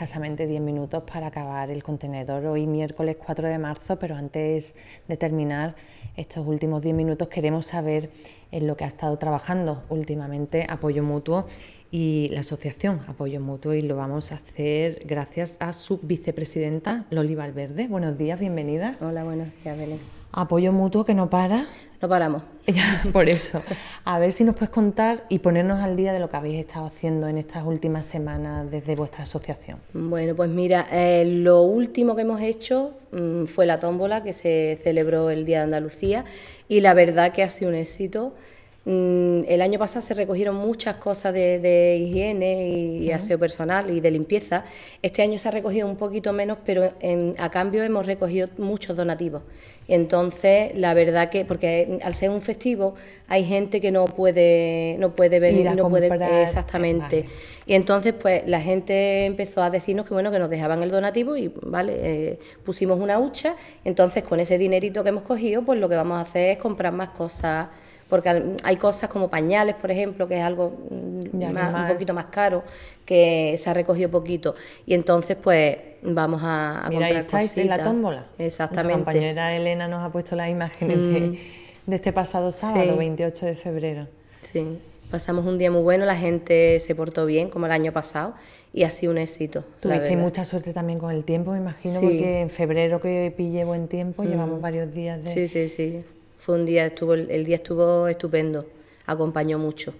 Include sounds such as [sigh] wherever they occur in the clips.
escasamente 10 minutos para acabar el contenedor. Hoy miércoles 4 de marzo, pero antes de terminar estos últimos 10 minutos queremos saber en lo que ha estado trabajando últimamente Apoyo Mutuo y la asociación Apoyo Mutuo y lo vamos a hacer gracias a su vicepresidenta Loli Valverde. Buenos días, bienvenida. Hola, buenos días, Belén apoyo mutuo que no para. No paramos. [laughs] Ya, Por eso. A ver si nos puedes contar y ponernos al día de lo que habéis estado haciendo en estas últimas semanas desde vuestra asociación. Bueno, pues mira, eh, lo último que hemos hecho mm, fue la tómbola que se celebró el Día de Andalucía y la verdad que ha sido un éxito. Mm, el año pasado se recogieron muchas cosas de, higiene y, aseo personal y de limpieza. Este año se ha recogido un poquito menos, pero a cambio hemos recogido muchos donativos. Entonces, la verdad que, porque al ser un festivo, hay gente que no puede, no puede venir, no puede exactamente. Y entonces, pues, la gente empezó a decirnos que bueno, que nos dejaban el donativo y vale, eh, pusimos una hucha. Entonces, con ese dinerito que hemos cogido, pues lo que vamos a hacer es comprar más cosas porque hay cosas como pañales, por ejemplo, que es algo mm, un poquito más caro, que se ha recogido poquito. Y entonces, pues, vamos a, a Mira, ahí estáis en la tómbola. Exactamente. Nuestra compañera Elena nos ha puesto las imágenes de, mm. este pasado sábado, 28 de febrero. Sí, pasamos un día muy bueno, la gente se portó bien, como el año pasado, y ha sido un éxito. Tuviste mucha suerte también con el tiempo, me imagino, porque en febrero que pille buen tiempo, mm. llevamos varios días de... Sí, sí, sí. Fue un día, estuvo, el día estuvo estupendo, acompañó mucho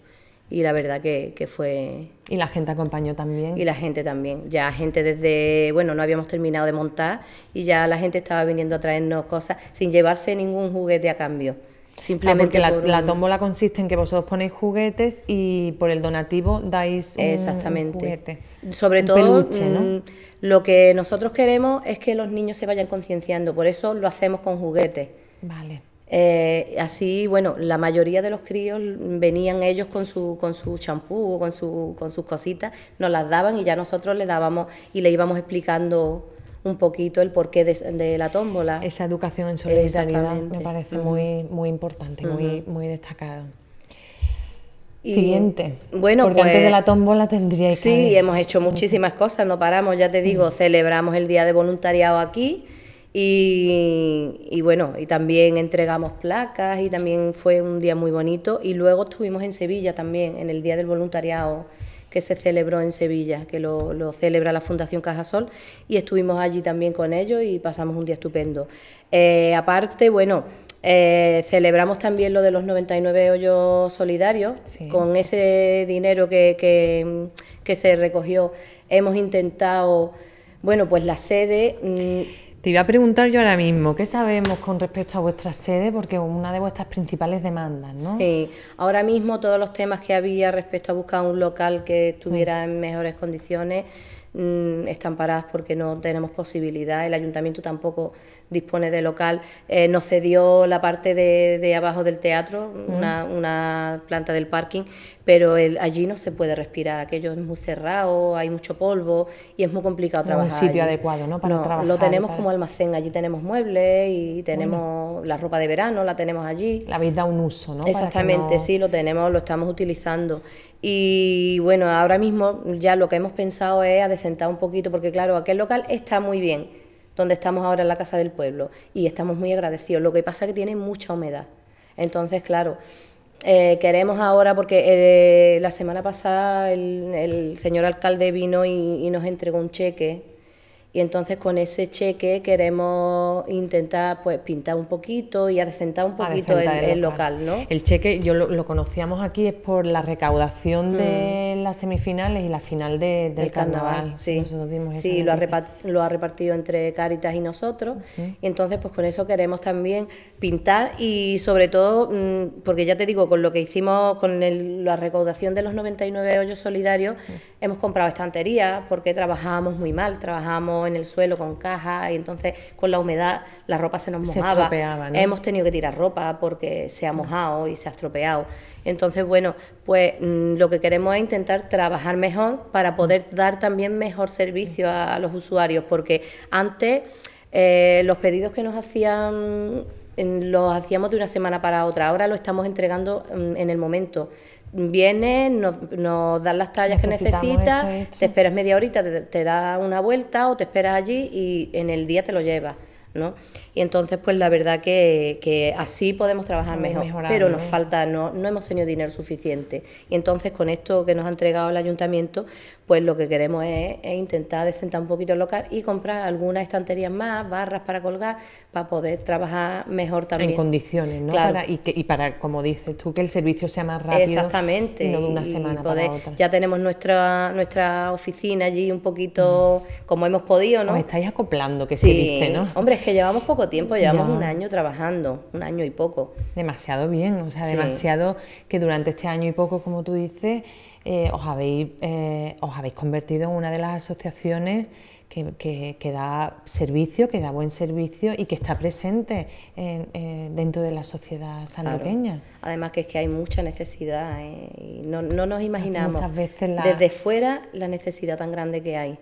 y la verdad que, fue... Y la gente acompañó también. Y la gente también. Ya gente desde, bueno, no habíamos terminado de montar y ya la gente estaba viniendo a traernos cosas sin llevarse ningún juguete a cambio. Ah, Simplemente porque la, tombola tómbola consiste en que vosotros ponéis juguetes y por el donativo dais un, Exactamente. Sobre todo mm, lo que nosotros queremos es que los niños se vayan concienciando, por eso lo hacemos con juguetes. Vale. Eh, así, bueno, la mayoría de los críos venían ellos con su con su champú o con, su, con sus cositas, nos las daban y ya nosotros le dábamos y le íbamos explicando un poquito el porqué de, la tómbola. Esa educación en solidaridad me parece muy, muy importante, muy, destacado. Siguiente. Bueno, Porque antes de pues, la tómbola tendríais Sí, hemos hecho muchísimas cosas, no paramos, ya te digo, celebramos el Día de Voluntariado aquí, y, bueno, y también entregamos placas y también fue un día muy bonito. Y luego estuvimos en Sevilla también, en el Día del Voluntariado que se celebró en Sevilla, que lo, celebra la Fundación Cajasol, y estuvimos allí también con ellos y pasamos un día estupendo. Eh, aparte, bueno, eh, celebramos también lo de los 99 hoyos solidarios. Con ese dinero que, se recogió, hemos intentado, bueno, pues la sede. Mm, te iba a preguntar yo ahora mismo, ¿qué sabemos con respecto a vuestra sede? Porque es una de vuestras principales demandas, ¿no? Sí, ahora mismo todos los temas que había respecto a buscar un local que estuviera en mejores condiciones Mm, están paradas porque no tenemos posibilidad, el ayuntamiento tampoco dispone de local, eh, nos cedió la parte de, de abajo del teatro, una, planta del parking, pero allí no se puede respirar, aquello es muy cerrado, hay mucho polvo y es muy complicado trabajar. No un sitio adecuado, ¿no? Para trabajar. Lo tenemos como almacén, allí tenemos muebles y tenemos la ropa de verano, la tenemos allí. La habéis dado un uso, ¿no? Exactamente, sí, lo tenemos, lo estamos utilizando. Y bueno, ahora mismo ya lo que hemos pensado es adecentar un poquito, porque claro, aquel local está muy bien, donde estamos ahora en la Casa del Pueblo, y estamos muy agradecidos. Lo que pasa es que tiene mucha humedad. Entonces, claro, eh, queremos ahora, porque eh, la semana pasada el, señor alcalde vino y nos entregó un cheque y entonces con ese cheque queremos intentar pues pintar un poquito y adecentar un poquito el, local. el, ¿no? El cheque, yo lo, conocíamos aquí, es por la recaudación de mm. las semifinales y la final del carnaval. Sí, sí lo, ha repartido, entre Caritas y nosotros y entonces pues con eso queremos también pintar y sobre todo, mm, porque ya te digo, con lo que hicimos con la recaudación de los 99 hoyos solidarios, hemos comprado estantería porque trabajábamos muy mal, trabajábamos en el suelo con caja y entonces con la humedad la ropa se nos mojaba. Hemos tenido que tirar ropa porque se ha mojado y se ha estropeado. Entonces, bueno, pues mm, lo que queremos es intentar trabajar mejor para poder dar también mejor servicio a, los usuarios porque antes eh, los pedidos que nos hacían mm, los hacíamos de una semana para otra, ahora lo estamos entregando mm, en el momento viene, nos, nos dan las tallas que necesitas, te esperas media horita, te, da una vuelta o te esperas allí y en el día te lo llevas. Y entonces, pues la verdad que, que así podemos trabajar mejor, pero nos falta, no, no hemos tenido dinero suficiente. Y entonces, con esto que nos ha entregado el ayuntamiento, pues lo que queremos es, intentar descentar un poquito el local y comprar algunas estanterías más, barras para colgar, para poder trabajar mejor también. En condiciones, ¿no? y, que, y para, como dices tú, que el servicio sea más rápido. Exactamente. no una semana Ya tenemos nuestra, nuestra oficina allí un poquito mm. como hemos podido, ¿no? Os estáis acoplando, que se dice, ¿no? Hombre, es que llevamos poco tiempo, llevamos un año trabajando, un año y poco. Demasiado bien, o sea, demasiado que durante este año y poco, como tú dices, eh, os, habéis, eh, os habéis convertido en una de las asociaciones que, da servicio, que da buen servicio y que está presente eh, dentro de la sociedad sanluqueña. Además que es que hay mucha necesidad, y no, no, nos imaginamos veces desde fuera la necesidad tan grande que hay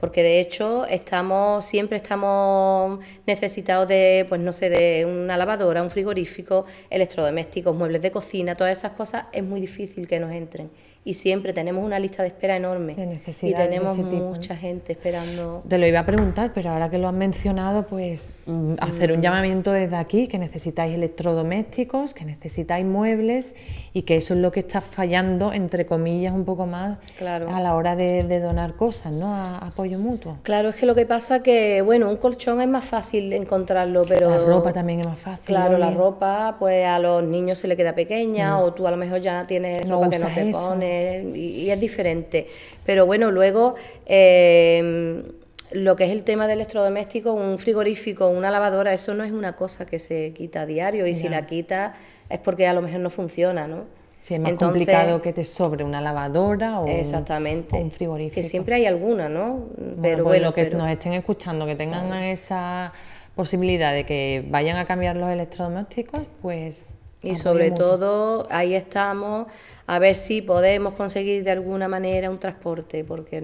porque de hecho estamos siempre estamos necesitados de pues no sé de una lavadora, un frigorífico, electrodomésticos, muebles de cocina, todas esas cosas es muy difícil que nos entren y siempre tenemos una lista de espera enorme y tenemos mucha gente esperando. Te lo iba a preguntar, pero ahora que lo has mencionado, pues mm, hacer un mm. llamamiento desde aquí, que necesitáis electrodomésticos, que necesitáis muebles y que eso es lo que está fallando, entre comillas, un poco más a la hora de, donar cosas, ¿no? A, apoyo mutuo. Claro, es que lo que pasa que, bueno, un colchón es más fácil encontrarlo, pero... La ropa también es más fácil. Claro, la ropa, pues a los niños se le queda pequeña mm. o tú a lo mejor ya tienes no ropa que no te pones eh, y, es diferente. Pero bueno, luego eh, lo que es el tema del electrodoméstico, un frigorífico, una lavadora, eso no es una cosa que se quita a diario y si la quita es porque a lo mejor no funciona, ¿no? Sí, es más complicado que te sobre una lavadora o, un, frigorífico. frigorífico. Que siempre hay alguna, ¿no? Pero pues bueno, lo que nos estén escuchando, que tengan esa posibilidad de que vayan a cambiar los electrodomésticos, pues y sobre todo ahí estamos a ver si podemos conseguir de alguna manera un transporte, porque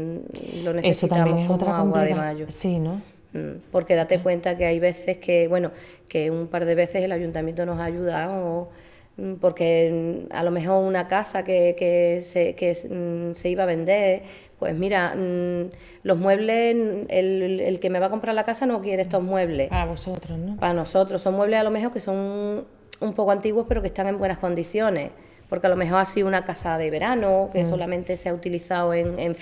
lo necesitamos Eso otra agua de mayo. Sí, ¿no? Mm, porque date cuenta que hay veces que, bueno, que un par de veces el ayuntamiento nos ha ayudado, mm, porque mm, a lo mejor una casa que, que, se, que se iba a vender, pues mira, los muebles, el, el que me va a comprar la casa no quiere estos muebles. Para vosotros, ¿no? Para nosotros, son muebles a lo mejor que son un poco antiguos, pero que están en buenas condiciones porque a lo mejor ha sido una casa de verano que mm. solamente se ha utilizado en, en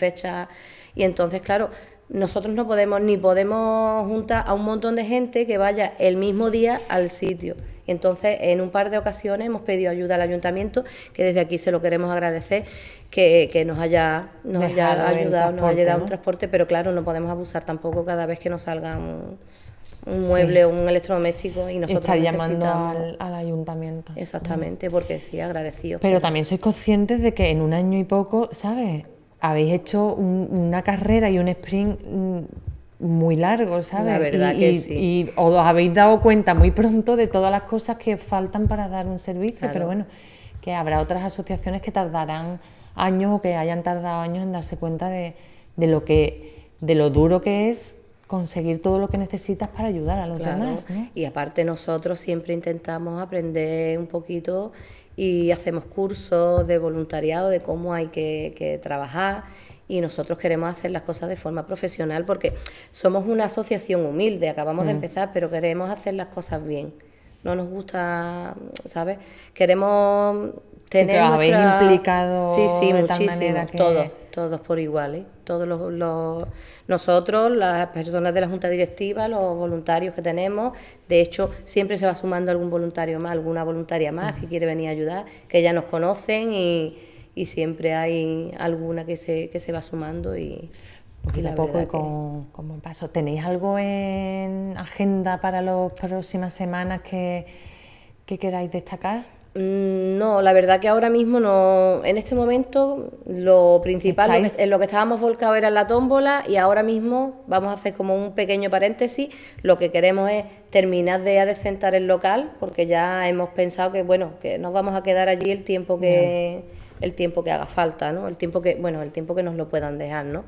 y entonces claro nosotros no podemos ni podemos juntar a un montón de gente que vaya el mismo día al sitio entonces en un par de ocasiones hemos pedido ayuda al ayuntamiento que desde aquí se lo queremos agradecer que, nos haya nos haya ayudado nos haya dado un transporte pero claro no podemos abusar tampoco cada vez que nos salgan un mueble o un electrodoméstico y nosotros Estar llamando al, ayuntamiento. Exactamente, porque sí, agradecido. Pero también sois conscientes de que en un año y poco, ¿sabes? Habéis hecho una carrera y un sprint mm, muy largo, ¿sabes? La verdad que sí. Y os habéis dado cuenta muy pronto de todas las cosas que faltan para dar un servicio, pero bueno, que habrá otras asociaciones que tardarán años o que hayan tardado años en darse cuenta de, de lo que de lo duro que es conseguir todo lo que necesitas para ayudar a los demás. Y aparte nosotros siempre intentamos aprender un poquito y hacemos cursos de voluntariado de cómo hay que, trabajar y nosotros queremos hacer las cosas de forma profesional porque somos una asociación humilde, acabamos de mm. empezar, pero queremos hacer las cosas bien. No nos gusta, ¿sabes? Queremos Tener sí, implicado sí, sí, todos, todos por igual, ¿eh? todos los, nosotros, las personas de la junta directiva, los voluntarios que tenemos, de hecho siempre se va sumando algún voluntario más, alguna voluntaria más que quiere venir a ayudar, que ya nos conocen y, siempre hay alguna que se, que se va sumando y poquito poco con, paso. ¿Tenéis algo en agenda para las próximas semanas que, que queráis destacar? Mm, no, la verdad que ahora mismo no. En este momento lo principal en lo que estábamos volcados era la tómbola y ahora mismo vamos a hacer como un pequeño paréntesis. Lo que queremos es terminar de adecentar el local porque ya hemos pensado que bueno que nos vamos a quedar allí el tiempo que el tiempo que haga falta, ¿no? El tiempo que bueno el tiempo que nos lo puedan dejar, ¿no?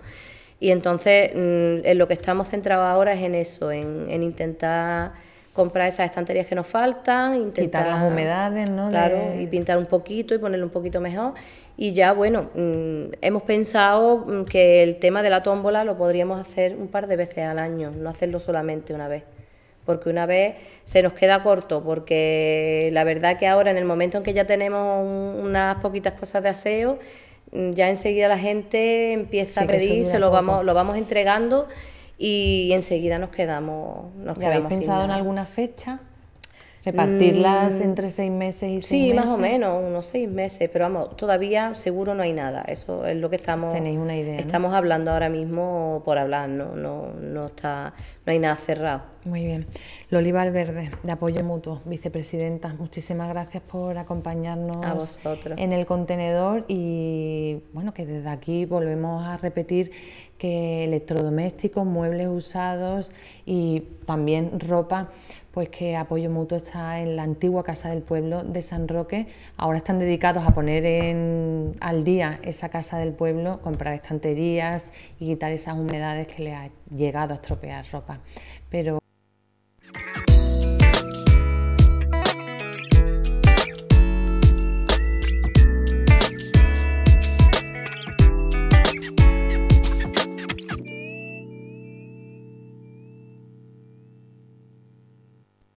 Y entonces mm, en lo que estamos centrados ahora es en eso, en, en intentar comprar esas estanterías que nos faltan, intentar... Quitar las humedades, ¿no? Claro, y pintar un poquito y ponerlo un poquito mejor. Y ya, bueno, mm, hemos pensado mm, que el tema de la tómbola lo podríamos hacer un par de veces al año, no hacerlo solamente una vez. Porque una vez se nos queda corto, porque la verdad que ahora, en el momento en que ya tenemos unas poquitas cosas de aseo, mm, ya enseguida la gente empieza a pedir, se lo vamos, lo vamos entregando y enseguida nos quedamos. Nos quedamos habéis pensado en alguna fecha? ¿Repartirlas mm, entre seis meses y seis sí, meses? Sí, más o menos, unos seis meses, pero vamos, todavía seguro no hay nada, eso es lo que estamos... Estamos hablando ahora mismo por hablar, no, no, está, no hay nada cerrado. Muy bien. Loli Valverde, de Apoyo Mutuo, vicepresidenta, muchísimas gracias por acompañarnos en el contenedor y bueno, que desde aquí volvemos a repetir que electrodomésticos, muebles usados y también ropa, pues que Apoyo Mutuo está en la antigua Casa del Pueblo de San Roque. Ahora están dedicados a poner en, al día esa Casa del Pueblo, comprar estanterías y quitar esas humedades que le ha llegado a estropear ropa. Pero